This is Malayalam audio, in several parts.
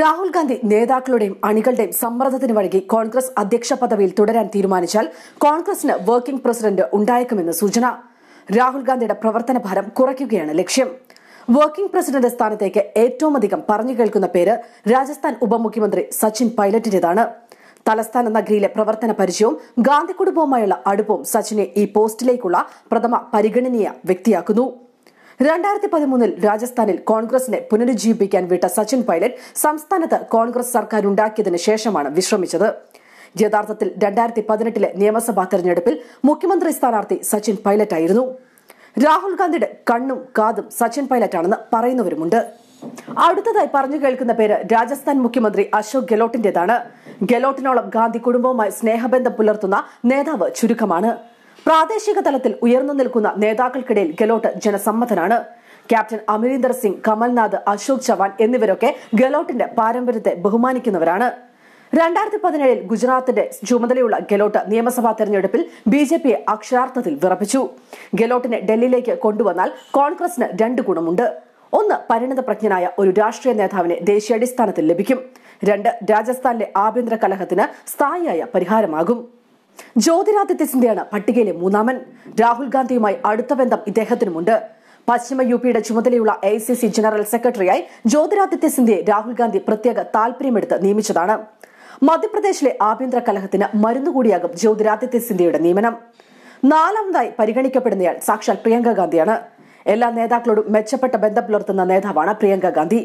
രാഹുൽ ഗാന്ധി നേതാക്കളുടെയും അണികളുടെയും സമ്മർദ്ദത്തിന് വഴങ്ങി കോൺഗ്രസ് അധ്യക്ഷ പദവിയിൽ തുടരാൻ തീരുമാനിച്ചാൽ കോൺഗ്രസിന് വർക്കിംഗ് പ്രസിഡന്റ് ഉണ്ടായേക്കുമെന്ന് സൂചന രാഹുൽ ഗാന്ധിയുടെ പ്രവർത്തന ഭാരം കുറയ്ക്കുകയാണ് ലക്ഷ്യം വർക്കിംഗ് പ്രസിഡന്റ് സ്ഥാനത്തേക്ക് ഏറ്റവും അധികം പറഞ്ഞു കേൾക്കുന്ന പേര് രാജസ്ഥാൻ ഉപമുഖ്യമന്ത്രി സച്ചിൻ പൈലറ്റിന്റേതാണ് തലസ്ഥാന നഗരിയിലെ പ്രവർത്തന പരിചയവും ഗാന്ധി കുടുംബവുമായുള്ള അടുപ്പവും സച്ചിനെ ഈ പോസ്റ്റിലേക്കുള്ള പ്രഥമ പരിഗണനീയ വ്യക്തിയാക്കുന്നു രണ്ടായിരത്തി പതിമൂന്നിൽ രാജസ്ഥാനിൽ കോൺഗ്രസിനെ പുനരുജ്ജീവിപ്പിക്കാൻ വിട്ട സച്ചിൻ പൈലറ്റ് സംസ്ഥാനത്ത് കോൺഗ്രസ് സർക്കാർ ഉണ്ടാക്കിയതിനു ശേഷമാണ് വിശ്രമിച്ചത് യഥാർത്ഥത്തിൽ രണ്ടായിരത്തി പതിനെട്ടിലെ നിയമസഭാ തെരഞ്ഞെടുപ്പിൽ മുഖ്യമന്ത്രി സ്ഥാനാർത്ഥി സച്ചിൻ ആയിരുന്നു രാഹുൽ ഗാന്ധിയുടെ കണ്ണും കാതും സച്ചിൻ ആണെന്ന് പറയുന്നവരുമുണ്ട് അടുത്തതായി പറഞ്ഞു കേൾക്കുന്ന പേര് രാജസ്ഥാൻ മുഖ്യമന്ത്രി അശോക് ഗെലോട്ടിന്റേതാണ് ഗെലോട്ടിനോളം ഗാന്ധി കുടുംബവുമായി സ്നേഹബന്ധം പുലർത്തുന്ന നേതാവ് ചുരുക്കമാണ് പ്രാദേശിക തലത്തിൽ ഉയർന്നു നിൽക്കുന്ന നേതാക്കൾക്കിടയിൽ ഗെലോട്ട് ജനസമ്മതനാണ് ക്യാപ്റ്റൻ അമരീന്ദർ സിംഗ് കമൽനാഥ് അശോക് ചവാൻ എന്നിവരൊക്കെ ഗെലോട്ടിന്റെ പാരമ്പര്യത്തെ ബഹുമാനിക്കുന്നവരാണ് രണ്ടായിരത്തി പതിനേഴിൽ ഗുജറാത്തിന്റെ ചുമതലയുള്ള ഗെലോട്ട് നിയമസഭാ തെരഞ്ഞെടുപ്പിൽ ബി ജെ പിയെ അക്ഷരാർത്ഥത്തിൽ വിറപ്പിച്ചു ഗെലോട്ടിനെ ഡൽഹിയിലേക്ക് കൊണ്ടുവന്നാൽ കോൺഗ്രസിന് രണ്ട് ഗുണമുണ്ട് ഒന്ന് പരിണതപ്രജ്ഞനായ ഒരു രാഷ്ട്രീയ നേതാവിനെ ദേശീയാടിസ്ഥാനത്തിൽ ലഭിക്കും രണ്ട് രാജസ്ഥാനിലെ ആഭ്യന്തര കലഹത്തിന് സ്ഥായിയായ പരിഹാരമാകും ജ്യോതിരാദിത്യ സിന്ധ്യയാണ് പട്ടികയിലെ മൂന്നാമൻ രാഹുൽ ഗാന്ധിയുമായി അടുത്ത ബന്ധം ഇദ്ദേഹത്തിനുമുണ്ട് പശ്ചിമ യു പിയുടെ ചുമതലയുള്ള എ സി സി ജനറൽ സെക്രട്ടറിയായി ജ്യോതിരാദിത്യ സിന്ധ്യയെ രാഹുൽ ഗാന്ധി പ്രത്യേക താൽപര്യമെടുത്ത് നിയമിച്ചതാണ് മധ്യപ്രദേശിലെ ആഭ്യന്തര കലഹത്തിന് മരുന്നുകൂടിയാകും ജ്യോതിരാദിത്യ സിന്ധ്യയുടെ നിയമനം നാലാമതായി പരിഗണിക്കപ്പെടുന്നയാൾ സാക്ഷാൽ പ്രിയങ്ക ഗാന്ധിയാണ് എല്ലാ നേതാക്കളോടും മെച്ചപ്പെട്ട ബന്ധം പുലർത്തുന്ന നേതാവാണ് പ്രിയങ്ക ഗാന്ധി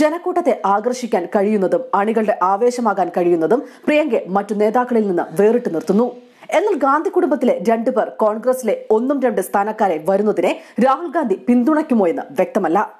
ജനക്കൂട്ടത്തെ ആകർഷിക്കാൻ കഴിയുന്നതും അണികളുടെ ആവേശമാകാൻ കഴിയുന്നതും പ്രിയങ്കെ മറ്റു നേതാക്കളിൽ നിന്ന് വേറിട്ട് നിർത്തുന്നു എന്നാൽ ഗാന്ധി കുടുംബത്തിലെ രണ്ടുപേർ കോൺഗ്രസിലെ ഒന്നും രണ്ട് സ്ഥാനക്കാരെ വരുന്നതിനെ രാഹുൽ ഗാന്ധി പിന്തുണയ്ക്കുമോ എന്ന് വ്യക്തമല്ല